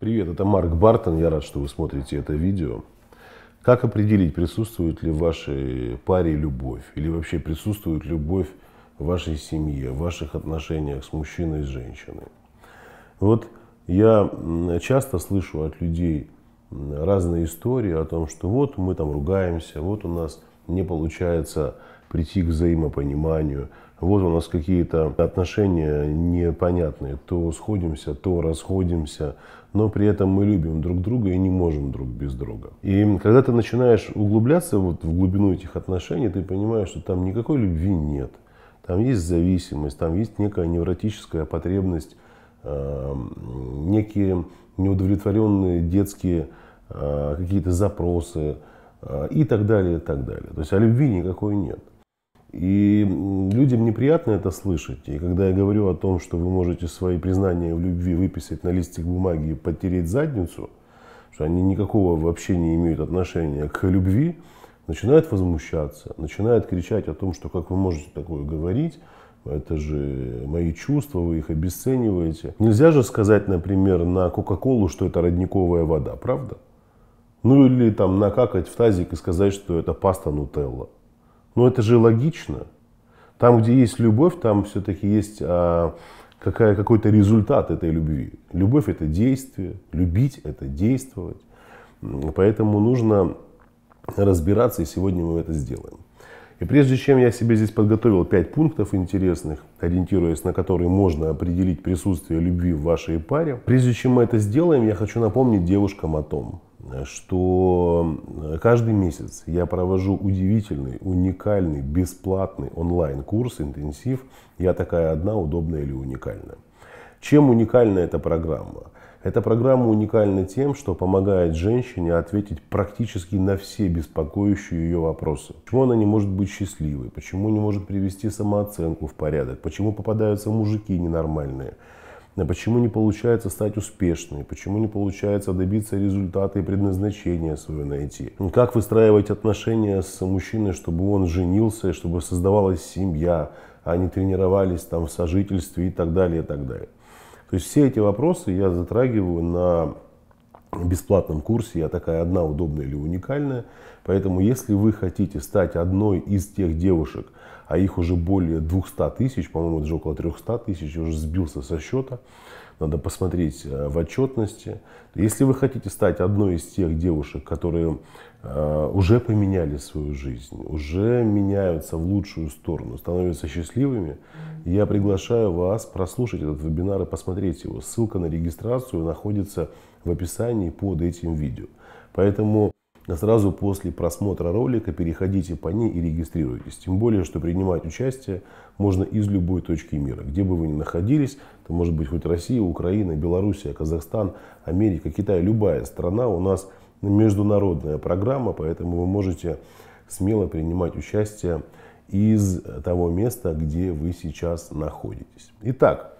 Привет, это Марк Бартон. Я рад, что вы смотрите это видео. Как определить, присутствует ли в вашей паре любовь? Или вообще присутствует любовь в вашей семье, в ваших отношениях с мужчиной и с женщиной? Вот я часто слышу от людей разные истории о том, что вот мы там ругаемся, вот у нас не получается прийти к взаимопониманию. Вот у нас какие-то отношения непонятные. То сходимся, то расходимся, но при этом мы любим друг друга и не можем друг без друга. И когда ты начинаешь углубляться вот в глубину этих отношений, ты понимаешь, что там никакой любви нет. Там есть зависимость, там есть некая невротическая потребность, э, некие неудовлетворенные детские э, какие-то запросы э, и так далее, и так далее. То есть о а любви никакой нет. И людям неприятно это слышать. И когда я говорю о том, что вы можете свои признания в любви выписать на листик бумаги и потереть задницу, что они никакого вообще не имеют отношения к любви, начинают возмущаться, начинают кричать о том, что как вы можете такое говорить, это же мои чувства, вы их обесцениваете. Нельзя же сказать, например, на Кока-Колу, что это родниковая вода, правда? Ну или там накакать в тазик и сказать, что это паста нутелла. Но это же логично. Там, где есть любовь, там все-таки есть а, какая, какой-то результат этой любви. Любовь – это действие, любить – это действовать. Поэтому нужно разбираться, и сегодня мы это сделаем. И прежде чем я себе здесь подготовил пять пунктов интересных, ориентируясь на которые можно определить присутствие любви в вашей паре, прежде чем мы это сделаем, я хочу напомнить девушкам о том, что э, каждый месяц я провожу удивительный, уникальный, бесплатный онлайн-курс, интенсив «Я такая одна, удобная или уникальная». Чем уникальна эта программа? Эта программа уникальна тем, что помогает женщине ответить практически на все беспокоящие ее вопросы. Почему она не может быть счастливой? Почему не может привести самооценку в порядок? Почему попадаются мужики ненормальные? почему не получается стать успешной, почему не получается добиться результата и предназначения свое найти, ну, как выстраивать отношения с мужчиной, чтобы он женился, чтобы создавалась семья, а не тренировались там в сожительстве и так далее, и так далее. То есть все эти вопросы я затрагиваю на бесплатном курсе. Я такая одна удобная или уникальная. Поэтому если вы хотите стать одной из тех девушек, а их уже более 200 тысяч, по-моему, даже около 300 тысяч, уже сбился со счета. Надо посмотреть э, в отчетности. Если вы хотите стать одной из тех девушек, которые э, уже поменяли свою жизнь, уже меняются в лучшую сторону, становятся счастливыми, я приглашаю вас прослушать этот вебинар и посмотреть его. Ссылка на регистрацию находится в описании под этим видео. Поэтому сразу после просмотра ролика переходите по ней и регистрируйтесь. Тем более, что принимать участие можно из любой точки мира. Где бы вы ни находились, это может быть хоть Россия, Украина, Белоруссия, Казахстан, Америка, Китай, любая страна, у нас международная программа, поэтому вы можете смело принимать участие из того места, где вы сейчас находитесь. Итак,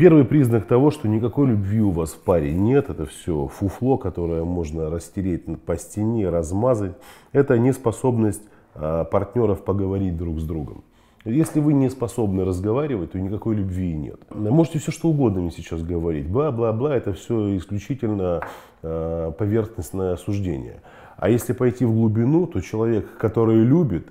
Первый признак того, что никакой любви у вас в паре нет, это все фуфло, которое можно растереть по стене, размазать, это неспособность а, партнеров поговорить друг с другом. Если вы не способны разговаривать, то никакой любви и нет. Можете все что угодно мне сейчас говорить. Бла-бла-бла, это все исключительно э, поверхностное суждение. А если пойти в глубину, то человек, который любит,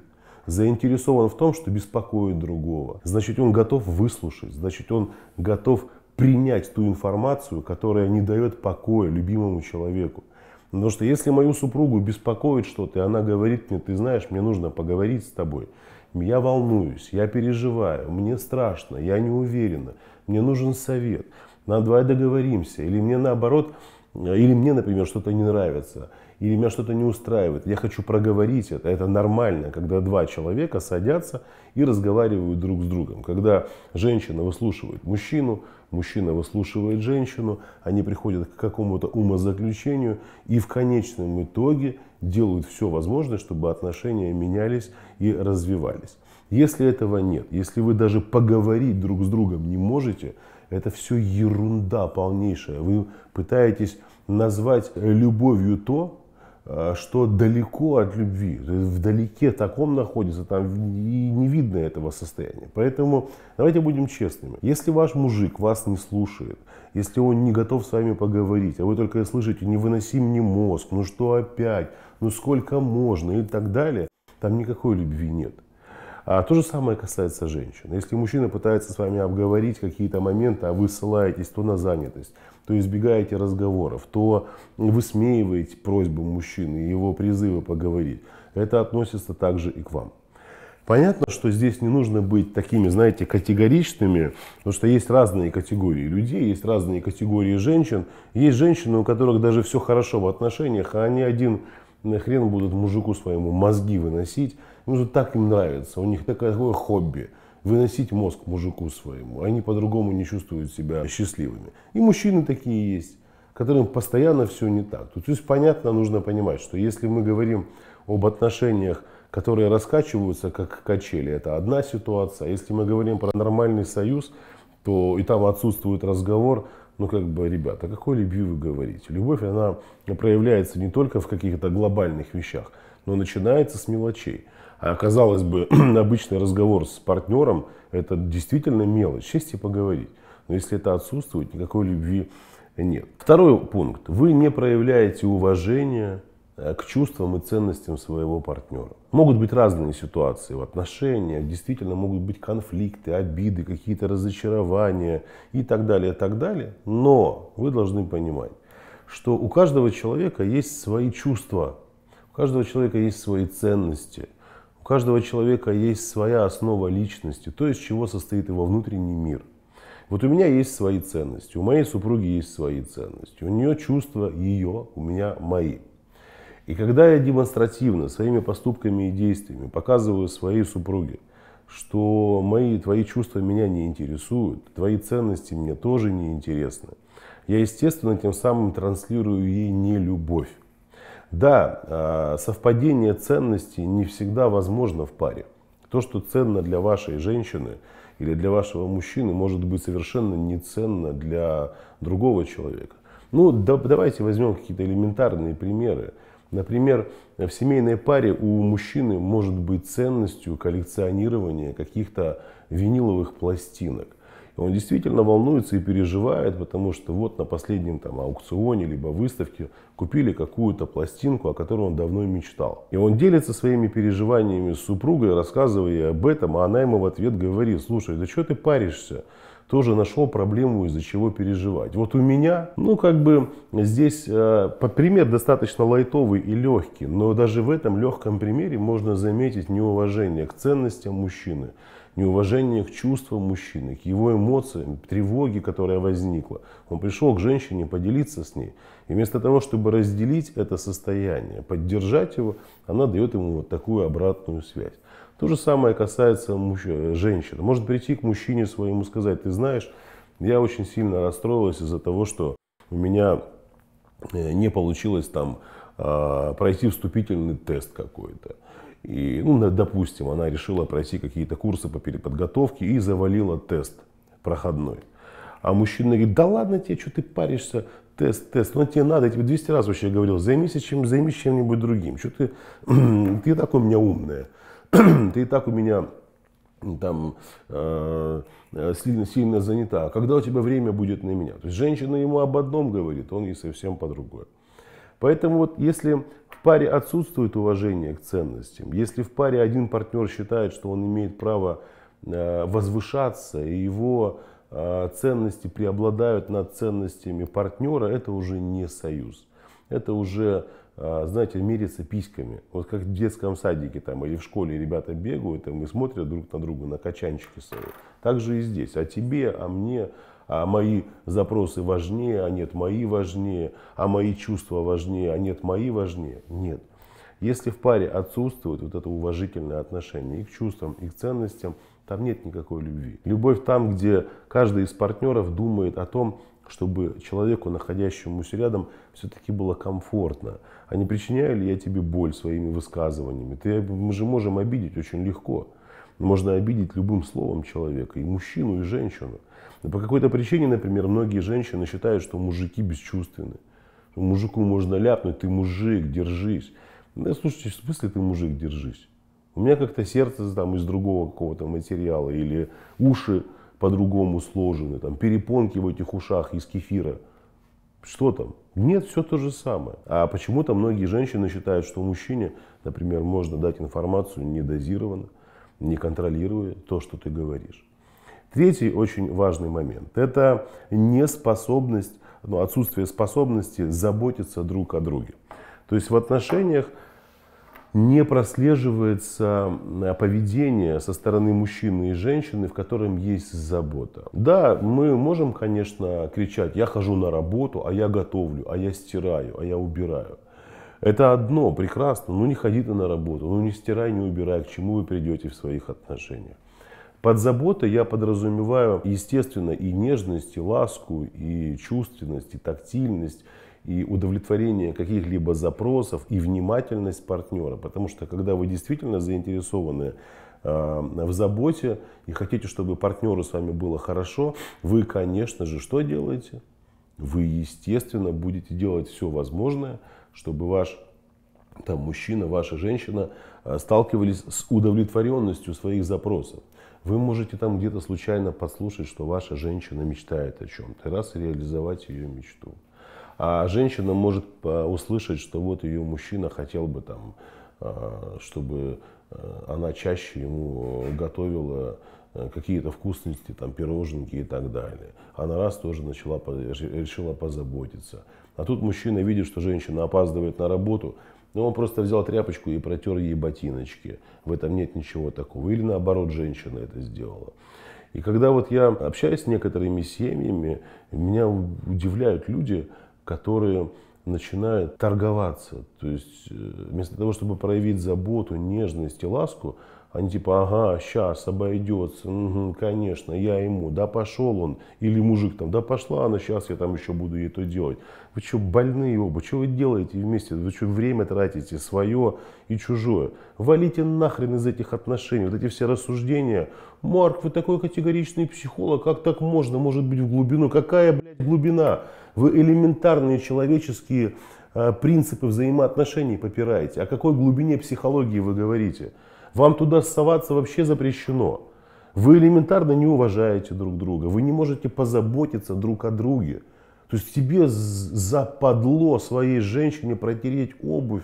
заинтересован в том, что беспокоит другого. Значит, он готов выслушать, значит, он готов принять ту информацию, которая не дает покоя любимому человеку. Потому что если мою супругу беспокоит что-то, и она говорит мне, ты знаешь, мне нужно поговорить с тобой, я волнуюсь, я переживаю, мне страшно, я не уверена, мне нужен совет, на давай договоримся, или мне наоборот, или мне, например, что-то не нравится, или меня что-то не устраивает. Я хочу проговорить это. Это нормально, когда два человека садятся и разговаривают друг с другом. Когда женщина выслушивает мужчину, мужчина выслушивает женщину, они приходят к какому-то умозаключению и в конечном итоге делают все возможное, чтобы отношения менялись и развивались. Если этого нет, если вы даже поговорить друг с другом не можете, это все ерунда полнейшая. Вы пытаетесь назвать любовью то, Э, что далеко от любви, вдалеке таком находится, там и не видно этого состояния. Поэтому давайте будем честными. Если ваш мужик вас не слушает, если он не готов с вами поговорить, а вы только слышите «не выноси мне мозг», «ну что опять», «ну сколько можно» и так далее, там никакой любви нет. А то же самое касается женщин. Если мужчина пытается с вами обговорить какие-то моменты, а вы ссылаетесь то на занятость, то избегаете разговоров, то высмеиваете просьбы мужчины и его призывы поговорить, это относится также и к вам. Понятно, что здесь не нужно быть такими, знаете, категоричными, потому что есть разные категории людей, есть разные категории женщин. Есть женщины, у которых даже все хорошо в отношениях, а они один на э, хрен будут мужику своему мозги выносить, Потому ну, что так им нравится, у них такое, такое хобби выносить мозг мужику своему. Они по-другому не чувствуют себя счастливыми. И мужчины такие есть, которым постоянно все не так. то есть понятно, нужно понимать, что если мы говорим об отношениях, которые раскачиваются как качели, это одна ситуация. А если мы говорим про нормальный союз, то и там отсутствует разговор, ну как бы, ребята, о какой любви вы говорите? Любовь, она проявляется не только в каких-то глобальных вещах, но начинается с мелочей. А казалось бы, обычный разговор с партнером – это действительно мелочь, сесть и поговорить. Но если это отсутствует, никакой любви нет. Второй пункт. Вы не проявляете уважения э, к чувствам и ценностям своего партнера. Могут быть разные ситуации в отношениях, действительно могут быть конфликты, обиды, какие-то разочарования и так далее, и так далее. Но вы должны понимать, что у каждого человека есть свои чувства, у каждого человека есть свои ценности – каждого человека есть своя основа личности, то, из чего состоит его внутренний мир. Вот у меня есть свои ценности, у моей супруги есть свои ценности, у нее чувства ее, у меня мои. И когда я демонстративно своими поступками и действиями показываю своей супруге, что мои, твои чувства меня не интересуют, твои ценности мне тоже не интересны, я, естественно, тем самым транслирую ей не любовь. Да, а, совпадение ценностей не всегда возможно в паре. То, что ценно для вашей женщины или для вашего мужчины, может быть совершенно неценно для другого человека. Ну, да, давайте возьмем какие-то элементарные примеры. Например, в семейной паре у мужчины может быть ценностью коллекционирование каких-то виниловых пластинок он действительно волнуется и переживает, потому что вот на последнем там, аукционе либо выставке купили какую-то пластинку, о которой он давно мечтал. И он делится своими переживаниями с супругой, рассказывая об этом, а она ему в ответ говорит, слушай, да что ты паришься? тоже нашел проблему, из-за чего переживать. Вот у меня, ну, как бы здесь э, пример достаточно лайтовый и легкий, но даже в этом легком примере можно заметить неуважение к ценностям мужчины неуважение к чувствам мужчины, к его эмоциям, к тревоге, которая возникла. Он пришел к женщине поделиться с ней. И вместо того, чтобы разделить это состояние, поддержать его, она дает ему вот такую обратную связь. То же самое касается мужч- э, женщины. Может прийти к мужчине своему сказать, ты знаешь, я очень сильно расстроилась из-за того, что у меня э, не получилось там а, пройти вступительный тест какой-то и, ну, допустим, она решила пройти какие-то курсы по переподготовке и завалила тест проходной. А мужчина говорит, да ладно тебе, что ты паришься, тест, тест, ну тебе надо, я тебе 200 раз вообще говорил, займись чем, займись чем-нибудь другим, что ты, ты так у меня умная, ты и так у меня там э, э сильно, сильно занята, а когда у тебя время будет на меня? То есть женщина ему об одном говорит, он ей совсем по другое. Поэтому вот если в паре отсутствует уважение к ценностям, если в паре один партнер считает, что он имеет право э, возвышаться, и его э, ценности преобладают над ценностями партнера, это уже не союз. Это уже, э, знаете, мериться письками. Вот как в детском садике там, или в школе ребята бегают и мы смотрят друг на друга на качанчики свои. Так же и здесь. А тебе, а мне, а мои запросы важнее, а нет, мои важнее, а мои чувства важнее, а нет, мои важнее. Нет. Если в паре отсутствует вот это уважительное отношение и к чувствам, и к ценностям, там нет никакой любви. Любовь там, где каждый из партнеров думает о том, чтобы человеку, находящемуся рядом, все-таки было комфортно. А не причиняю ли я тебе боль своими высказываниями? Ты, мы же можем обидеть очень легко. Можно обидеть любым словом человека, и мужчину, и женщину. Но по какой-то причине, например, многие женщины считают, что мужики бесчувственны. мужику можно ляпнуть, ты мужик, держись. Да слушайте, в смысле ты мужик, держись? У меня как-то сердце там из другого какого-то материала или уши по-другому сложены, там перепонки в этих ушах из кефира. Что там? Нет, все то же самое. А почему-то многие женщины считают, что мужчине, например, можно дать информацию недозированно, не контролируя то, что ты говоришь. Третий очень важный момент – это неспособность, ну, отсутствие способности заботиться друг о друге. То есть в отношениях не прослеживается э, поведение со стороны мужчины и женщины, в котором есть забота. Да, мы можем, конечно, кричать «я хожу на работу, а я готовлю, а я стираю, а я убираю». Это одно, прекрасно, ну не ходи ты на работу, ну не стирай, не убирай, к чему вы придете в своих отношениях. Под заботой я подразумеваю, естественно, и нежность, и ласку, и чувственность, и тактильность, и удовлетворение каких-либо запросов, и внимательность партнера. Потому что когда вы действительно заинтересованы э, в заботе и хотите, чтобы партнеру с вами было хорошо, вы, конечно же, что делаете? Вы, естественно, будете делать все возможное, чтобы ваш там, мужчина, ваша женщина а, сталкивались с удовлетворенностью своих запросов. Вы можете там где-то случайно подслушать, что ваша женщина мечтает о чем-то, раз реализовать ее мечту. А женщина может а, услышать, что вот ее мужчина хотел бы там, а, чтобы она чаще ему готовила какие-то вкусности, там, пироженки и так далее. Она раз тоже начала, решила позаботиться. А тут мужчина видит, что женщина опаздывает на работу, но он просто взял тряпочку и протер ей ботиночки. В этом нет ничего такого. Или наоборот, женщина это сделала. И когда вот я общаюсь с некоторыми семьями, меня удивляют люди, которые начинают торговаться. То есть э, вместо того, чтобы проявить заботу, нежность и ласку, они типа, ага, сейчас обойдется, угу, конечно, я ему, да пошел он. Или мужик там, да пошла она, сейчас я там еще буду ей то делать. Вы что, больные оба, что вы делаете вместе? Вы что, время тратите свое и чужое? Валите нахрен из этих отношений, вот эти все рассуждения. Марк, вы такой категоричный психолог, как так можно, может быть, в глубину? Какая, блядь, глубина? Вы элементарные человеческие э, принципы взаимоотношений попираете. О какой глубине психологии вы говорите? Вам туда соваться вообще запрещено. Вы элементарно не уважаете друг друга, вы не можете позаботиться друг о друге. То есть тебе западло своей женщине протереть обувь.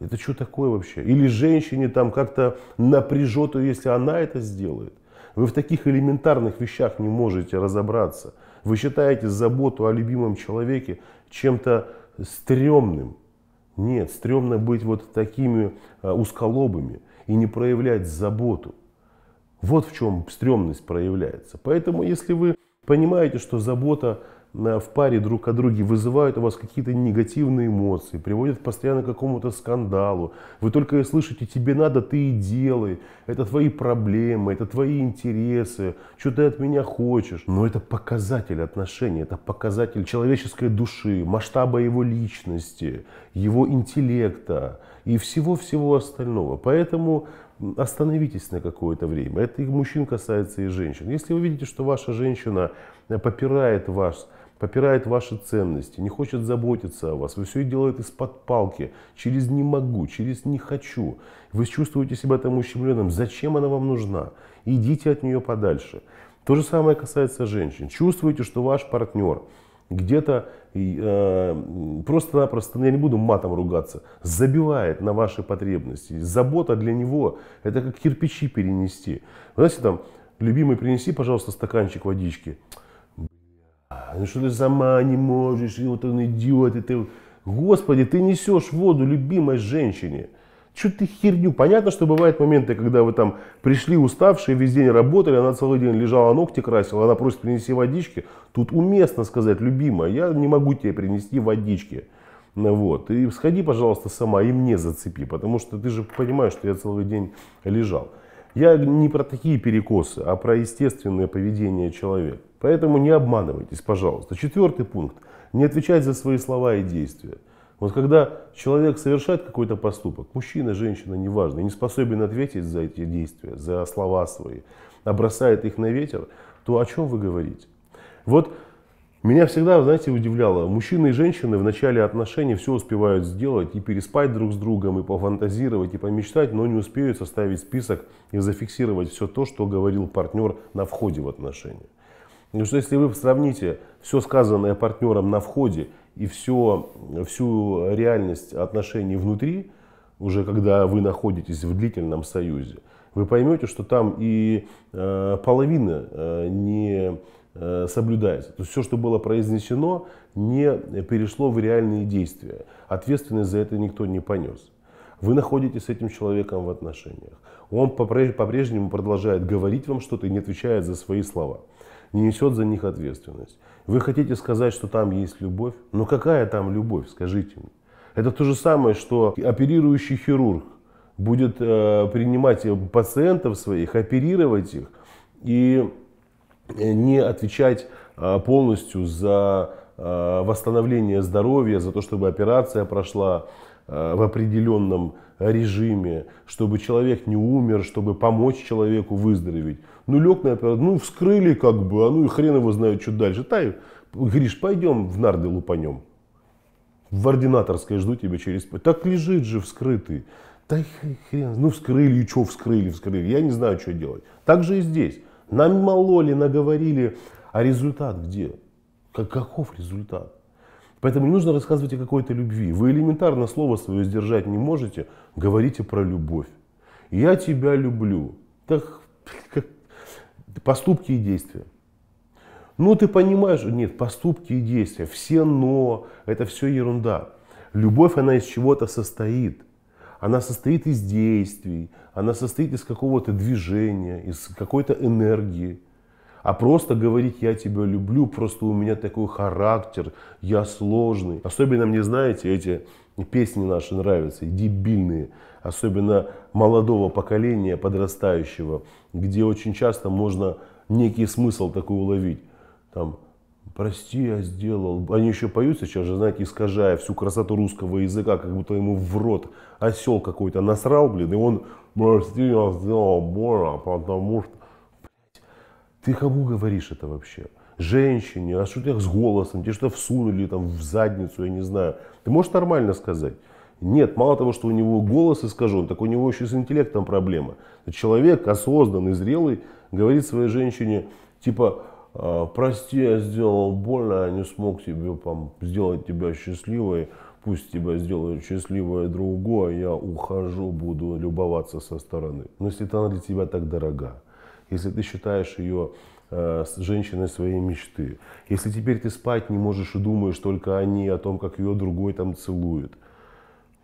Это что такое вообще? Или женщине там как-то напряжет если она это сделает. Вы в таких элементарных вещах не можете разобраться. Вы считаете заботу о любимом человеке чем-то стрёмным. Нет, стрёмно быть вот такими э, узколобыми и не проявлять заботу. Вот в чем стрёмность проявляется. Поэтому если вы понимаете, что забота в паре друг о друге вызывают у вас какие-то негативные эмоции, приводят постоянно к какому-то скандалу. Вы только и слышите, тебе надо, ты и делай. Это твои проблемы, это твои интересы, что ты от меня хочешь. Но это показатель отношений, это показатель человеческой души, масштаба его личности, его интеллекта и всего-всего остального. Поэтому остановитесь на какое-то время. Это и мужчин касается, и женщин. Если вы видите, что ваша женщина э, попирает вас, попирает ваши ценности, не хочет заботиться о вас, вы все делает из-под палки, через «не могу», через «не хочу». Вы чувствуете себя там ущемленным, зачем она вам нужна? Идите от нее подальше. То же самое касается женщин. Чувствуете, что ваш партнер где-то э, просто-напросто, ну, я не буду матом ругаться, забивает на ваши потребности. Забота для него – это как кирпичи перенести. Вы знаете, там, любимый, принеси, пожалуйста, стаканчик водички ну что ты сама не можешь, и вот он идиот и ты... Господи, ты несешь воду любимой женщине. Что ты херню? Понятно, что бывают моменты, когда вы там пришли уставшие, весь день работали, она целый день лежала, ногти красила, она просит принести водички. Тут уместно сказать, любимая, я не могу тебе принести водички. Ну вот. И сходи, пожалуйста, сама и мне зацепи, потому что ты же понимаешь, что я целый день лежал. Я не про такие перекосы, а про естественное поведение человека. Поэтому не обманывайтесь, пожалуйста. Четвертый пункт. Не отвечать за свои слова и действия. Вот когда человек совершает какой-то поступок, мужчина, женщина, неважно, не способен ответить за эти действия, за слова свои, а бросает их на ветер, то о чем вы говорите? Вот меня всегда, знаете, удивляло. Мужчины и женщины в начале отношений все успевают сделать и переспать друг с другом, и пофантазировать, и помечтать, но не успеют составить список и зафиксировать все то, что говорил партнер на входе в отношения. Потому что если вы сравните все сказанное партнером на входе и все, всю реальность отношений внутри, уже когда вы находитесь в длительном союзе, вы поймете, что там и э, половина э, не Э, соблюдается. То есть все, что было произнесено, не перешло в реальные действия. Ответственность за это никто не понес. Вы находитесь с этим человеком в отношениях. Он по-прежнему продолжает говорить вам что-то и не отвечает за свои слова. Не несет за них ответственность. Вы хотите сказать, что там есть любовь? Но какая там любовь, скажите мне? Это то же самое, что оперирующий хирург будет э, принимать э, пациентов своих, оперировать их и Э, не отвечать э, полностью за э, восстановление здоровья, за то, чтобы операция прошла в определенном режиме, чтобы человек не умер, чтобы помочь человеку выздороветь. Ну, лег на операцию, ну, вскрыли как бы, а ну и хрен его знает, что дальше. Тай, Гриш, пойдем в нарды лупанем. В ординаторской жду тебя через... Так лежит же вскрытый. Да хрен, ну вскрыли, и что вскрыли, вскрыли. Я не знаю, что делать. Так же и здесь намололи, наговорили, а результат где? Как, каков результат? Поэтому не нужно рассказывать о какой-то любви. Вы элементарно слово свое сдержать не можете, говорите про любовь. Я тебя люблю. Так, как, поступки и действия. Ну, ты понимаешь, нет, поступки и действия, все но, это все ерунда. Любовь, она из чего-то состоит – она состоит из действий, она состоит из какого-то движения, из какой-то энергии. А просто говорить «я тебя люблю», просто у меня такой характер, я сложный. Особенно мне, знаете, эти песни наши нравятся, дебильные, особенно молодого поколения, подрастающего, где очень часто можно некий смысл такой уловить. Там прости, я сделал. Они еще поют сейчас же, знаете, искажая всю красоту русского языка, как будто ему в рот осел какой-то насрал, блин, и он, прости, я сделал бора, потому что... ты кому говоришь это вообще? Женщине, а что у тебя с голосом, тебе что-то всунули там в задницу, я не знаю. Ты можешь нормально сказать? Нет, мало того, что у него голос искажен, так у него еще с интеллектом проблема. Человек осознанный, зрелый, говорит своей женщине, типа, а, прости, я сделал больно, а я не смог тебе там, сделать тебя счастливой, пусть тебя сделает счастливое другое, я ухожу, буду любоваться со стороны. Но если она для тебя так дорога, если ты считаешь ее э, женщиной своей мечты, если теперь ты спать не можешь и думаешь только о ней, о том, как ее другой там целует,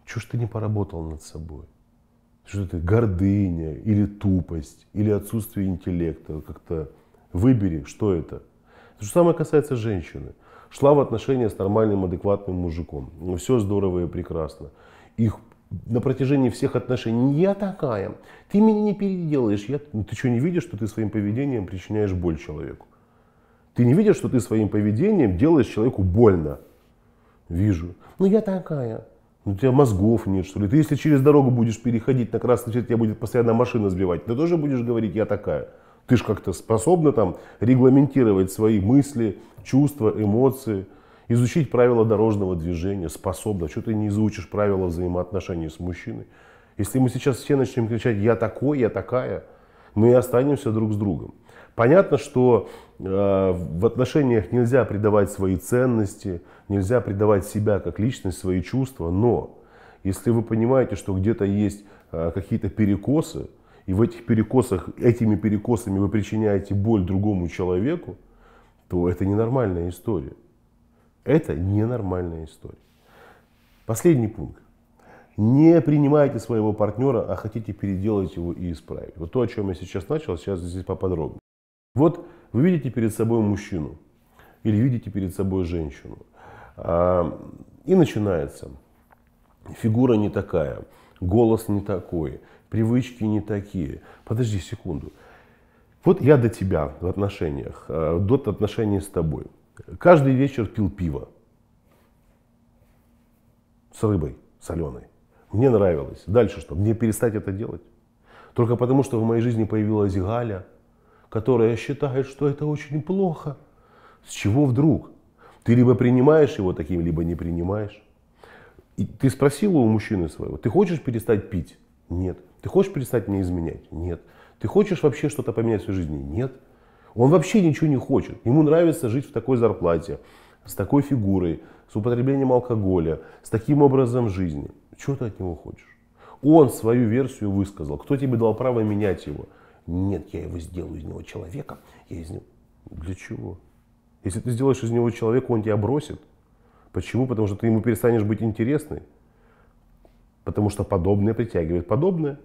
чего ж ты не поработал над собой? Что это гордыня или тупость, или отсутствие интеллекта, как-то Выбери, что это. То же самое касается женщины. Шла в отношения с нормальным, адекватным мужиком. Ну, Все здорово и прекрасно. Их на протяжении всех отношений. Я такая, ты меня не переделаешь. Я... Ну, ты что, не видишь, что ты своим поведением причиняешь боль человеку? Ты не видишь, что ты своим поведением делаешь человеку больно? Вижу. Ну я такая. Ну, у тебя мозгов нет, что ли? Ты если через дорогу будешь переходить на красный свет, тебя будет постоянно машина сбивать, ты тоже будешь говорить «я такая». Ты же как-то способна там регламентировать свои мысли, чувства, эмоции, изучить правила дорожного движения, способна. Что ты не изучишь правила взаимоотношений с мужчиной? Если мы сейчас все начнем кричать «я такой, я такая», мы и останемся друг с другом. Понятно, что э, в отношениях нельзя придавать свои ценности, нельзя придавать себя как личность, свои чувства, но если вы понимаете, что где-то есть э, какие-то перекосы, и в этих перекосах, этими перекосами вы причиняете боль другому человеку, то это ненормальная история. Это ненормальная история. Последний пункт. Не принимайте своего партнера, а хотите переделать его и исправить. Вот то, о чем я сейчас начал, сейчас здесь поподробнее. Вот вы видите перед собой мужчину или видите перед собой женщину. А, и начинается. Фигура не такая, голос не такой, привычки не такие. Подожди секунду. Вот я до тебя в отношениях, э, до отношений с тобой. Каждый вечер пил пиво с рыбой соленой. Мне нравилось. Дальше что? Мне перестать это делать? Только потому, что в моей жизни появилась Галя, которая считает, что это очень плохо. С чего вдруг? Ты либо принимаешь его таким, либо не принимаешь. И ты спросил у мужчины своего, ты хочешь перестать пить? Нет. Ты хочешь перестать меня изменять? Нет. Ты хочешь вообще что-то поменять в своей жизни? Нет. Он вообще ничего не хочет. Ему нравится жить в такой зарплате, с такой фигурой, с употреблением алкоголя, с таким образом жизни. Чего ты от него хочешь? Он свою версию высказал. Кто тебе дал право менять его? Нет, я его сделаю из него человека. Я из него... Для чего? Если ты сделаешь из него человека, он тебя бросит. Почему? Потому что ты ему перестанешь быть интересной потому что подобное притягивает подобное.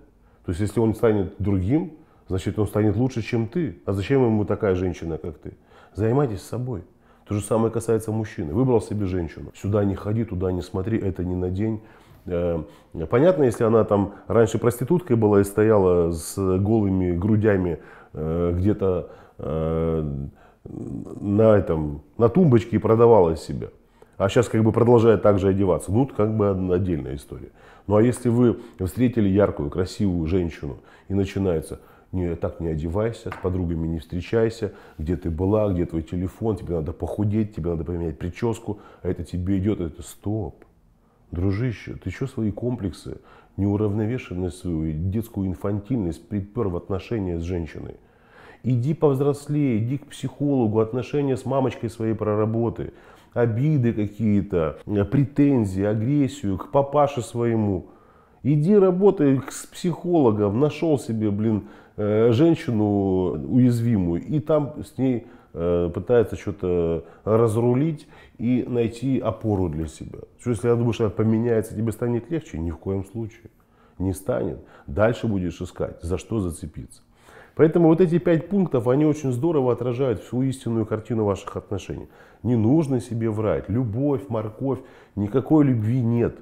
То есть, если он станет другим, значит, он станет лучше, чем ты. А зачем ему такая женщина, как ты? Займайтесь собой. То же самое касается мужчины. Выбрал себе женщину. Сюда не ходи, туда не смотри, это не на день. Э, понятно, если она там раньше проституткой была и стояла с голыми грудями э, где-то э, на, этом, на тумбочке и продавала себя. А сейчас как бы продолжает также одеваться. Ну, это как бы отдельная история. Ну, а если вы встретили яркую, красивую женщину и начинается, не, так не одевайся, с подругами не встречайся, где ты была, где твой телефон, тебе надо похудеть, тебе надо поменять прическу, а это тебе идет, это стоп. Дружище, ты что свои комплексы, неуравновешенность свою, детскую инфантильность припер в отношения с женщиной? Иди повзрослее, иди к психологу, отношения с мамочкой своей проработай обиды какие-то, э, претензии, агрессию к папаше своему. Иди работай с психологом, нашел себе, блин, э, женщину уязвимую, и там с ней э, пытается что-то разрулить и найти опору для себя. Что если я думаю, что поменяется, тебе станет легче? Ни в коем случае. Не станет. Дальше будешь искать, за что зацепиться. Поэтому вот эти пять пунктов, они очень здорово отражают всю истинную картину ваших отношений. Не нужно себе врать. Любовь, морковь, никакой любви нет,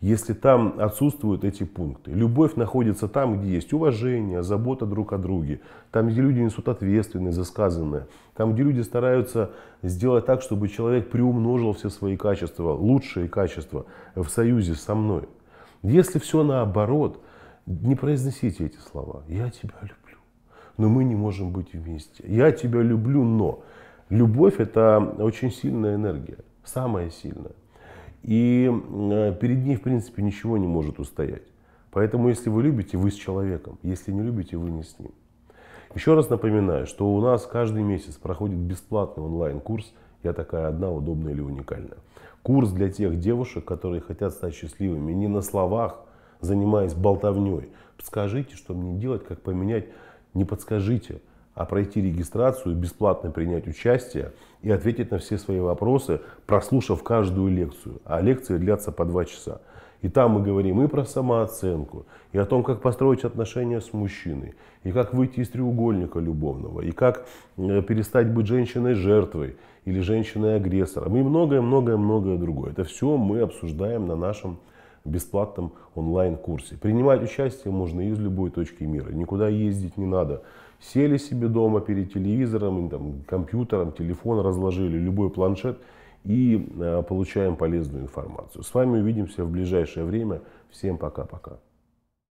если там отсутствуют эти пункты. Любовь находится там, где есть уважение, забота друг о друге, там, где люди несут ответственность за сказанное, там, где люди стараются сделать так, чтобы человек приумножил все свои качества, лучшие качества в союзе со мной. Если все наоборот, не произносите эти слова. Я тебя люблю но мы не можем быть вместе. Я тебя люблю, но. Любовь это очень сильная энергия, самая сильная. И э, перед ней, в принципе, ничего не может устоять. Поэтому, если вы любите, вы с человеком. Если не любите, вы не с ним. Еще раз напоминаю, что у нас каждый месяц проходит бесплатный онлайн-курс «Я такая одна, удобная или уникальная». Курс для тех девушек, которые хотят стать счастливыми не на словах, занимаясь болтовней. Скажите, что мне делать, как поменять не подскажите, а пройти регистрацию, бесплатно принять участие и ответить на все свои вопросы, прослушав каждую лекцию. А лекции длятся по два часа. И там мы говорим и про самооценку, и о том, как построить отношения с мужчиной, и как выйти из треугольника любовного, и как э, перестать быть женщиной-жертвой или женщиной-агрессором, и многое-многое-многое другое. Это все мы обсуждаем на нашем бесплатном онлайн-курсе. Принимать участие можно из любой точки мира, никуда ездить не надо. Сели себе дома перед телевизором, там, компьютером, телефон разложили, любой планшет и э, получаем полезную информацию. С вами увидимся в ближайшее время. Всем пока-пока.